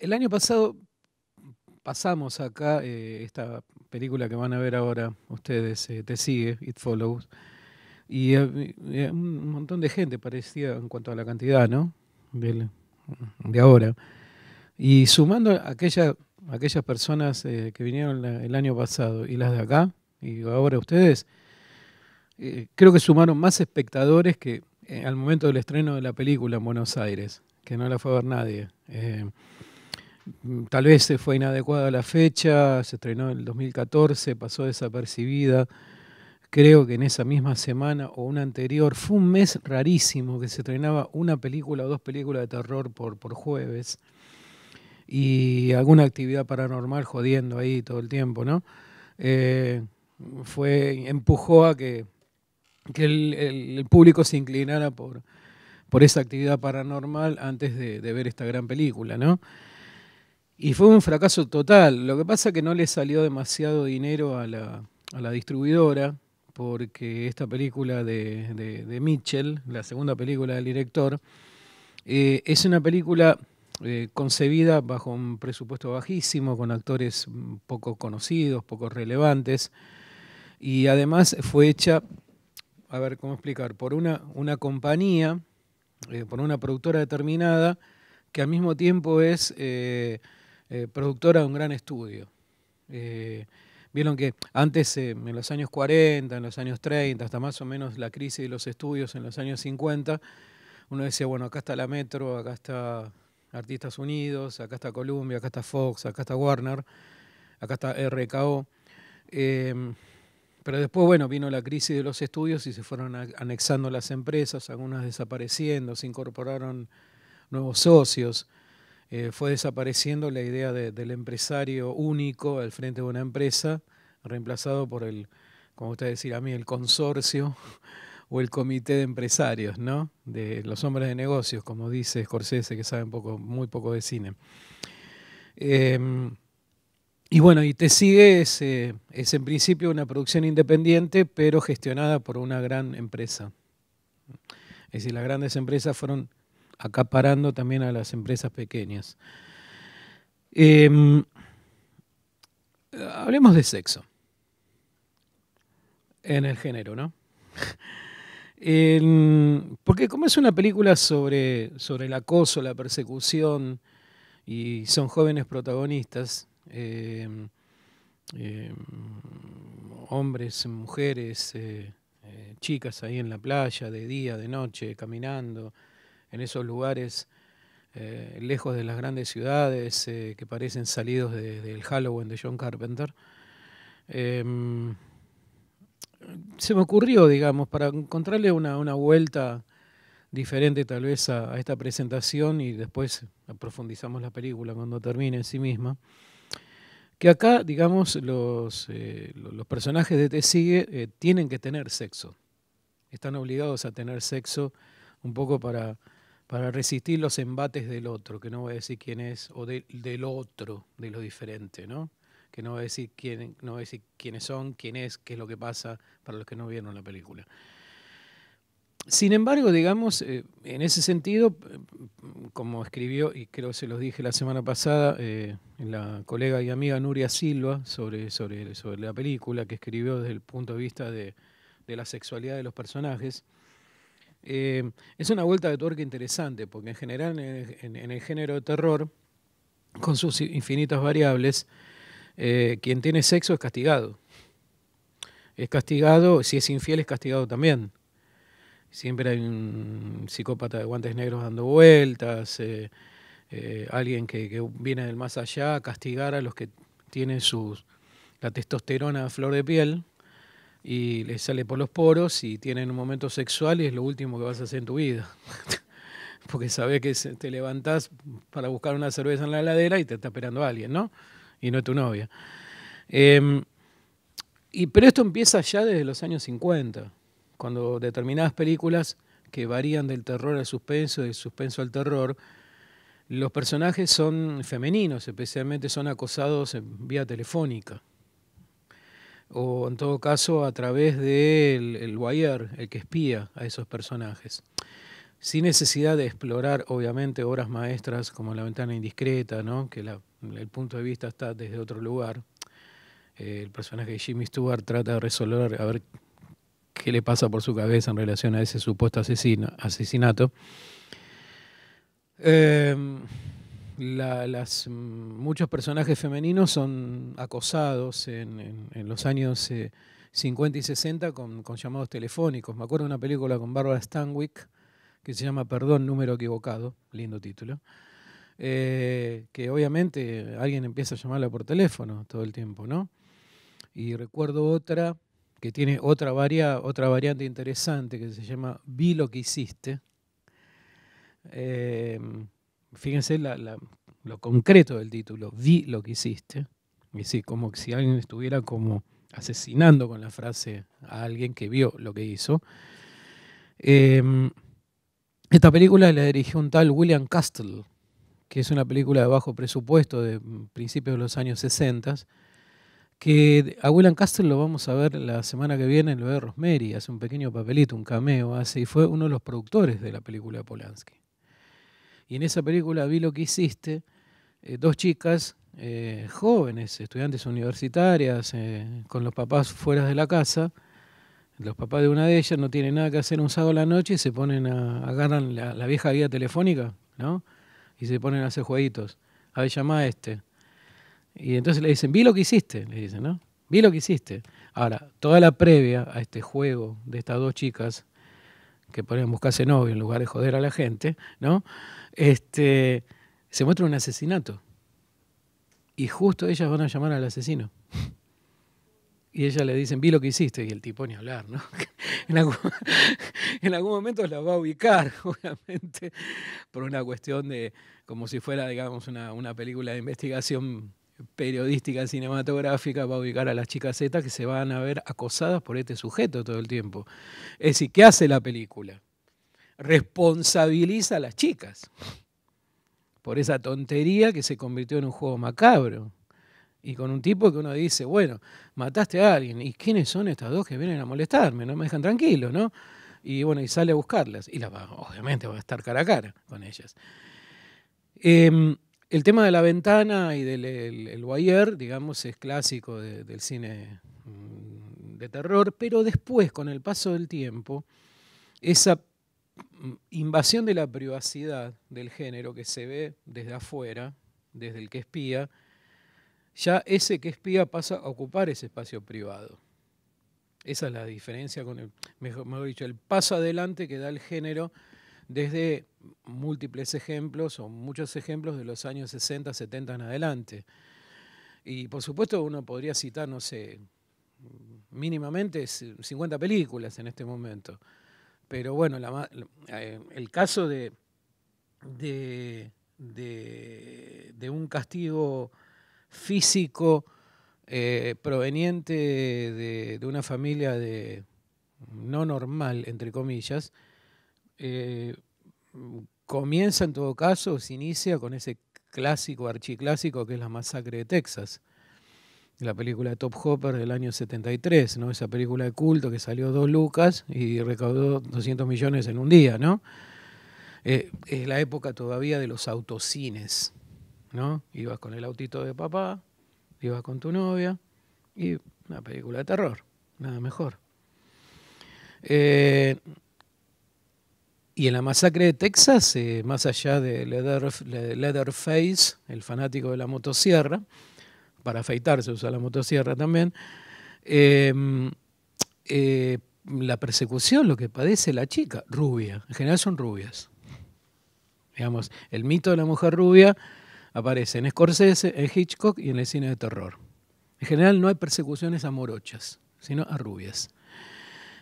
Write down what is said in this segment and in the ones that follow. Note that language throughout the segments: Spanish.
el, año pasado pasamos acá eh, esta película que van a ver ahora ustedes, eh, Te Sigue, It Follows, y eh, un montón de gente parecía en cuanto a la cantidad, ¿no? De, ahora. Y sumando aquella, aquellas personas que vinieron el año pasado y las de acá, y ahora ustedes, creo que sumaron más espectadores que al momento del estreno de la película en Buenos Aires que no la fue a ver nadie. Eh, tal vez se fue inadecuada la fecha, se estrenó en el 2014, pasó desapercibida. Creo que en esa misma semana o una anterior, fue un mes rarísimo que se estrenaba una película o dos películas de terror por, por jueves y alguna actividad paranormal jodiendo ahí todo el tiempo, ¿no? Eh, fue, empujó a que, que el, público se inclinara por, por esa actividad paranormal antes de, ver esta gran película, ¿no? Y fue un fracaso total. Lo que pasa es que no le salió demasiado dinero a la, distribuidora, porque esta película de, Mitchell, la segunda película del director, eh, es una película eh, concebida bajo un presupuesto bajísimo, con actores poco conocidos, poco relevantes, y además fue hecha, a ver cómo explicar, por una, una compañía eh, por una productora determinada que al mismo tiempo es eh, eh, productora de un gran estudio. Vieron que antes, en los años 40, en los años 30, hasta más o menos la crisis de los estudios en los años 50, uno decía, bueno, acá está la Metro, acá está Artistas Unidos, acá está Columbia, acá está Fox, acá está Warner, acá está RKO. Pero después, bueno, vino la crisis de los estudios y se fueron anexando las empresas, algunas desapareciendo, se incorporaron nuevos socios. Eh, fue desapareciendo la idea del empresario único al frente de una empresa, reemplazado por el, como usted decía a mí, el consorcio o el comité de empresarios, ¿no? De los hombres de negocios, como dice Scorsese, que sabe poco, muy poco de cine. Em, y bueno, y Te Sigue es, en principio una producción independiente, pero gestionada por una gran empresa. Es decir, las grandes empresas fueron acaparando también a las empresas pequeñas. Em, hablemos de sexo. En el género, ¿no? porque como es una película sobre el acoso, la persecución, y son jóvenes protagonistas, Em, em, hombres, mujeres, eh, eh, chicas ahí en la playa, de día, de noche, caminando, en esos lugares eh, lejos de las grandes ciudades que parecen salidos del de, Halloween de John Carpenter em, se me ocurrió, digamos, para encontrarle una, una vuelta diferente tal vez a, a, esta presentación y después profundizamos la película cuando termine en sí misma. Y acá, digamos, los, eh, los personajes de Te Sigue eh, tienen que tener sexo. Están obligados a tener sexo un poco para, para resistir los embates del otro, que no voy a decir quién es, o del otro, de lo diferente, ¿no? Que no va a decir, quién, no voy a decir quiénes son, quién es, qué es lo que pasa, para los que no vieron la película. Sin embargo, digamos, eh, en ese sentido, como escribió, y creo que se los dije la semana pasada, eh, la colega y amiga Nuria Silva sobre, la película, que escribió desde el punto de vista de, la sexualidad de los personajes, eh, es una vuelta de tuerca interesante, porque en general en el género de terror, con sus infinitas variables, quien tiene sexo es castigado. Es castigado, si es infiel es castigado también. Siempre hay un psicópata de guantes negros dando vueltas, eh, eh, alguien que, viene del más allá a castigar a los que tienen sus, la testosterona a flor de piel y les sale por los poros y tienen un momento sexual y es lo último que vas a hacer en tu vida. Porque sabes que te levantás para buscar una cerveza en la heladera y te está esperando alguien, ¿no? Y no tu novia. Em, y, pero esto empieza ya desde los años 50 cuando determinadas películas que varían del terror al suspenso, del suspenso al terror, los personajes son femeninos, especialmente son acosados vía telefónica o en todo caso a través del el wire, el que espía a esos personajes. Sin necesidad de explorar, obviamente, obras maestras como La ventana indiscreta, ¿no? que el punto de vista está desde otro lugar. Eh, el personaje de Jimmy Stewart trata de resolver, a ver qué le pasa por su cabeza en relación a ese supuesto asesinato. Em, las, muchos personajes femeninos son acosados en, los años 50 eh, y 60 con, llamados telefónicos. Me acuerdo de una película con Barbara Stanwyck que se llama Perdón, número equivocado, lindo título, eh, que obviamente alguien empieza a llamarla por teléfono todo el tiempo, ¿no? Y recuerdo otra que tiene otra, otra variante interesante que se llama Vi lo que hiciste. Eh, fíjense lo concreto del título, Vi lo que hiciste. Es decir, como si alguien estuviera como asesinando con la frase a alguien que vio lo que hizo. Em, esta película la dirigió un tal William Castle, que es una película de bajo presupuesto de mm, principios de los años 60 que a William Castle lo vamos a ver la semana que viene lo de Rosemary, hace un pequeño papelito, un cameo, hace, y fue uno de los productores de la película de Polanski. Y en esa película vi lo que hiciste, eh, dos chicas eh, jóvenes, estudiantes universitarias, eh, con los papás fuera de la casa, los papás de una de ellas no tienen nada que hacer un sábado a la noche y se ponen a, agarran la, vieja vía telefónica, ¿no? Y se ponen a hacer jueguitos. A ver, llama a este y entonces le dicen, vi lo que hiciste, le dicen, ¿no? Vi lo que hiciste. Ahora, toda la previa a este juego de estas dos chicas que a buscarse novio en lugar de joder a la gente, ¿no? Este, se muestra un asesinato. Y justo ellas van a llamar al asesino. Y ellas le dicen, vi lo que hiciste, y el tipo ni hablar, ¿no? en, algún, momento la va a ubicar, obviamente, por una cuestión de, como si fuera, digamos, una, una película de investigación periodística cinematográfica va a ubicar a las chicas Z que se van a ver acosadas por este sujeto todo el tiempo. Es decir, ¿qué hace la película? Responsabiliza a las chicas por esa tontería que se convirtió en un juego macabro. Y con un tipo que uno dice, bueno, mataste a alguien, ¿y quiénes son estas dos que vienen a molestarme? No me dejan tranquilo, ¿no? Y bueno, y sale a buscarlas. Y la obviamente va a estar cara a cara con ellas. Em, el tema de la ventana y del el, digamos, es clásico del cine mm, de terror, pero después, con el paso del tiempo, esa mm, invasión de la privacidad del género que se ve desde afuera, desde el que espía, ya ese que espía pasa a ocupar ese espacio privado. Esa es la diferencia con el, mejor dicho, el paso adelante que da el género desde múltiples ejemplos o muchos ejemplos de los años 60, 70 en adelante. Y por supuesto uno podría citar, no sé, mínimamente 50 películas en este momento. Pero bueno, eh, el caso de, un castigo físico eh, proveniente de, de una familia de no normal, entre comillas, eh, comienza en todo caso, se inicia con ese clásico, archiclásico que es la masacre de Texas, la película de Top Hopper del año 73, ¿no? esa película de culto que salió dos lucas y recaudó 200 millones en un día. ¿no? Eh, es la época todavía de los autocines. ¿no? Ibas con el autito de papá, ibas con tu novia y una película de terror, nada mejor. Eh, y en la masacre de Texas, eh, más allá de Leatherface, el fanático de la motosierra, para afeitarse usa la motosierra también, em, eh, la persecución, lo que padece la chica, rubia, en general son rubias. Digamos, el mito de la mujer rubia aparece en Scorsese, en Hitchcock y en el cine de terror. En general no hay persecuciones a morochas, sino a rubias.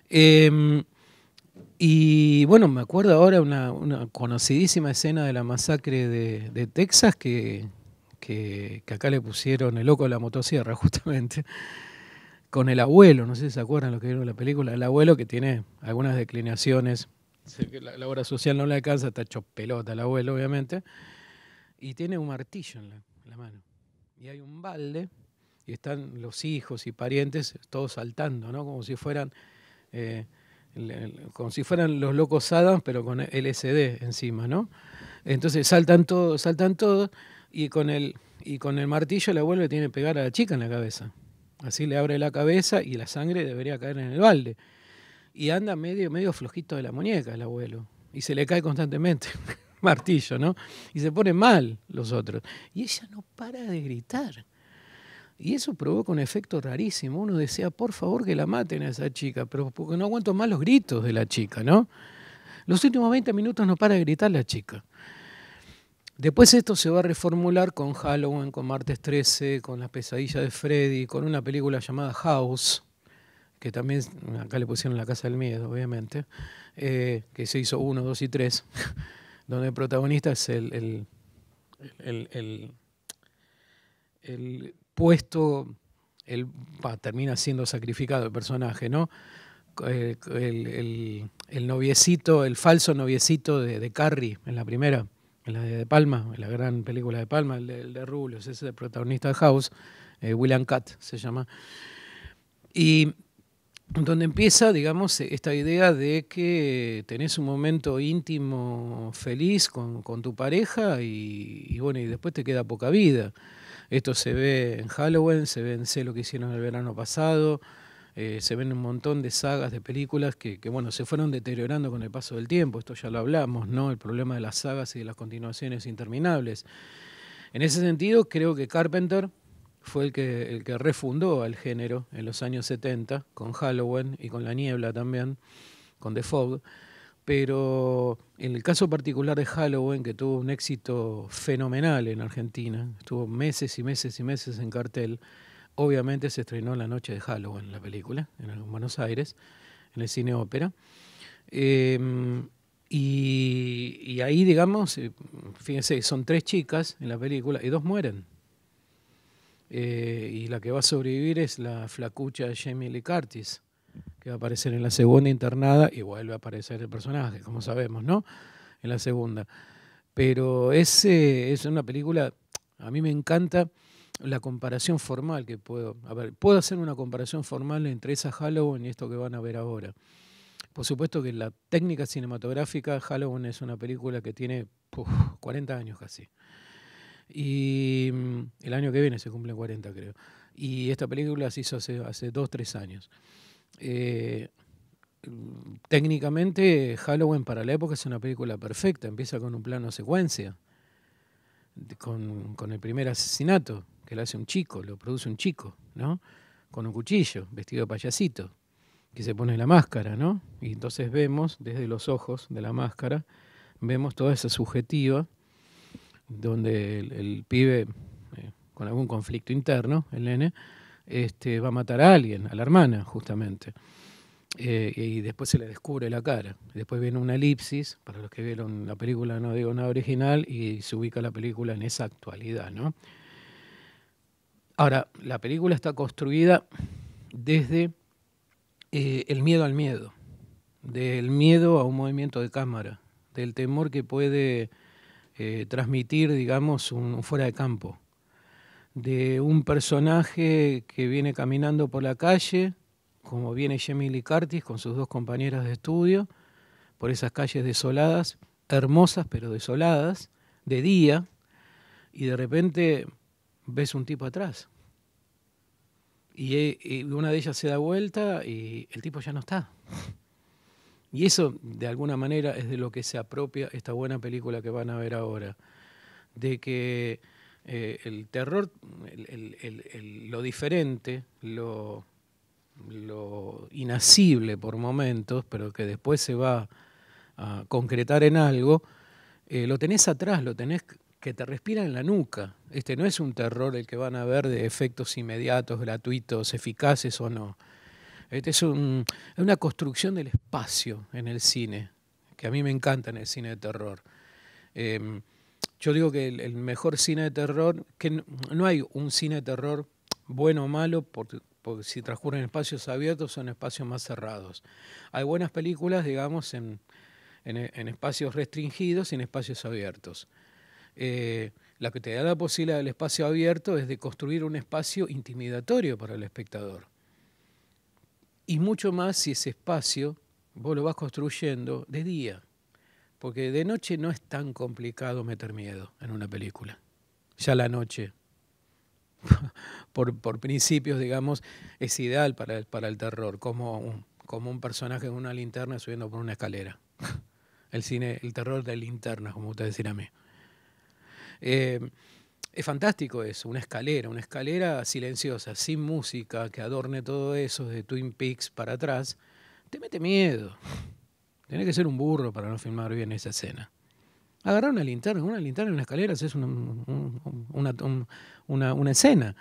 Em, y bueno, me acuerdo ahora una, conocidísima escena de la masacre de, Texas que, acá le pusieron el loco de la motosierra, justamente, con el abuelo, no sé si se acuerdan lo que vieron en la película, el abuelo que tiene algunas declinaciones, la, la obra social no le alcanza, está hecho pelota el abuelo, obviamente, y tiene un martillo en la, mano, y hay un balde, y están los hijos y parientes todos saltando, ¿no? Como si fueran... Eh, como si fueran los locos Adams, pero con LSD encima, ¿no? Entonces saltan todos, saltan todos, y con el, y con el martillo le vuelve tiene que pegar a la chica en la cabeza. Así le abre la cabeza y la sangre debería caer en el balde. Y anda medio, medio flojito de la muñeca el abuelo. Y se le cae constantemente. Martillo, ¿no? Y se pone mal los otros. Y ella no para de gritar. Y eso provoca un efecto rarísimo. Uno desea, por favor, que la maten a esa chica, pero porque no aguanto más los gritos de la chica, ¿no? Los últimos 20 minutos no para de gritar la chica. Después esto se va a reformular con Halloween, con Martes 13, con La pesadilla de Freddy, con una película llamada House, que también acá le pusieron La Casa del Miedo, obviamente, eh, que se hizo uno, dos y tres, donde el protagonista es el puesto, el termina siendo sacrificado el personaje, ¿no? El, noviecito, el falso noviecito de, de, Carrie en la primera, en la de, Palma, en la gran película de Palma, el de, el ese es el protagonista de House, eh, William Cat se llama. Y donde empieza, digamos, esta idea de que tenés un momento íntimo feliz con, tu pareja y, bueno, y después te queda poca vida. Esto se ve en Halloween, se ve en C, lo que hicieron el verano pasado, eh, se ven un montón de sagas de películas que, bueno, se fueron deteriorando con el paso del tiempo. Esto ya lo hablamos, ¿no? El problema de las sagas y de las continuaciones interminables. En ese sentido, creo que Carpenter fue el que, el que refundó al género en los años 70, con Halloween y con La Niebla también, con The Fog pero en el caso particular de Halloween, que tuvo un éxito fenomenal en Argentina, estuvo meses y meses y meses en cartel, obviamente se estrenó la noche de Halloween la película, en Buenos Aires, en el cine ópera. Em, y, ahí, digamos, eh, fíjense, son tres chicas en la película y dos mueren. Eh, y la que va a sobrevivir es la flacucha Jamie Lee Curtis que va a aparecer en la segunda internada y vuelve a aparecer el personaje, como sabemos, ¿no? En la segunda. Pero es, es una película, a mí me encanta la comparación formal que puedo. ver, puedo hacer una comparación formal entre esa Halloween y esto que van a ver ahora. Por supuesto que la técnica cinematográfica, Halloween es una película que tiene 40 años casi. Y mm, el año que viene se cumplen 40, creo. Y esta película se hizo hace, hace 2, 3 años. Eh, técnicamente Halloween para la época es una película perfecta, empieza con un plano secuencia, con, el primer asesinato que lo hace un chico, lo produce un chico, ¿no? Con un cuchillo, vestido de payasito, que se pone la máscara, ¿no? Y entonces vemos desde los ojos de la máscara, vemos toda esa subjetiva donde el, pibe, eh, con algún conflicto interno, el nene, este, va a matar a alguien, a la hermana, justamente. Eh, y después se le descubre la cara. Después viene una elipsis, para los que vieron la película no digo nada original, y se ubica la película en esa actualidad. Ahora, la película está construida desde eh, el miedo al miedo, del miedo a un movimiento de cámara, del temor que puede eh, transmitir, digamos, un fuera de campo de un personaje que viene caminando por la calle, como viene Lee Curtis con sus dos compañeras de estudio, por esas calles desoladas, hermosas pero desoladas, de día, y de repente ves un tipo atrás. Eh, y una de ellas se da vuelta y el tipo ya no está. Y eso, de alguna manera, es de lo que se apropia esta buena película que van a ver ahora. De que eh, el terror, lo diferente, lo, lo inacible por momentos, pero que después se va a concretar en algo, eh, lo tenés atrás, lo tenés que te respira en la nuca. Este no es un terror el que van a ver de efectos inmediatos, gratuitos, eficaces o no. Este es una construcción del espacio en el cine, que a mí me encanta en el cine de terror. Em, yo digo que el, mejor cine de terror, que no, hay un cine de terror bueno o malo, porque, si transcurren espacios abiertos son espacios más cerrados. Hay buenas películas, digamos, en, en, espacios restringidos y en espacios abiertos. Eh, la que te da la posibilidad del espacio abierto es de construir un espacio intimidatorio para el espectador. Y mucho más si ese espacio vos lo vas construyendo de día. Porque de noche no es tan complicado meter miedo en una película. Ya la noche, por, principios, digamos, es ideal para el, para el terror, como un, como un personaje con una linterna subiendo por una escalera. El cine, el terror de linterna, como usted decir a mí. Eh, es fantástico eso, una escalera, una escalera silenciosa, sin música, que adorne todo eso de Twin Peaks para atrás, te mete miedo. Tiene que ser un burro para no filmar bien esa escena. Agarrar una linterna, una linterna en la escalera es una, una, escena.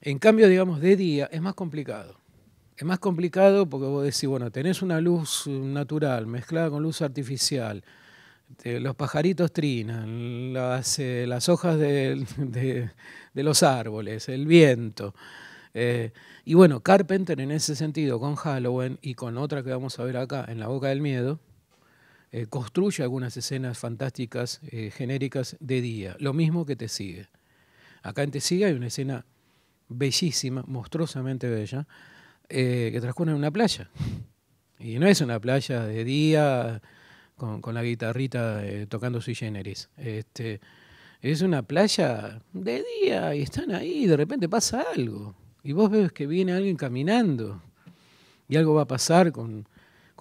En cambio, digamos, de día es más complicado. Es más complicado porque vos decís, bueno, tenés una luz natural mezclada con luz artificial, los pajaritos trinan, las, eh, hojas de los árboles, el viento. Eh, y bueno, Carpenter en ese sentido, con Halloween y con otra que vamos a ver acá, en La Boca del Miedo, eh, construye algunas escenas fantásticas, eh, genéricas de día. Lo mismo que Te Sigue. Acá en Te Sigue hay una escena bellísima, monstruosamente bella, que transcurre en una playa. Y no es una playa de día con, la guitarrita tocando sui generis. Este, es una playa de día y están ahí y de repente pasa algo y vos ves que viene alguien caminando y algo va a pasar con,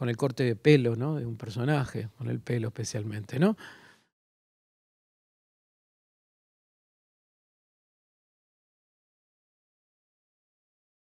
el corte de pelo, ¿no? De un personaje, con el pelo especialmente, ¿no?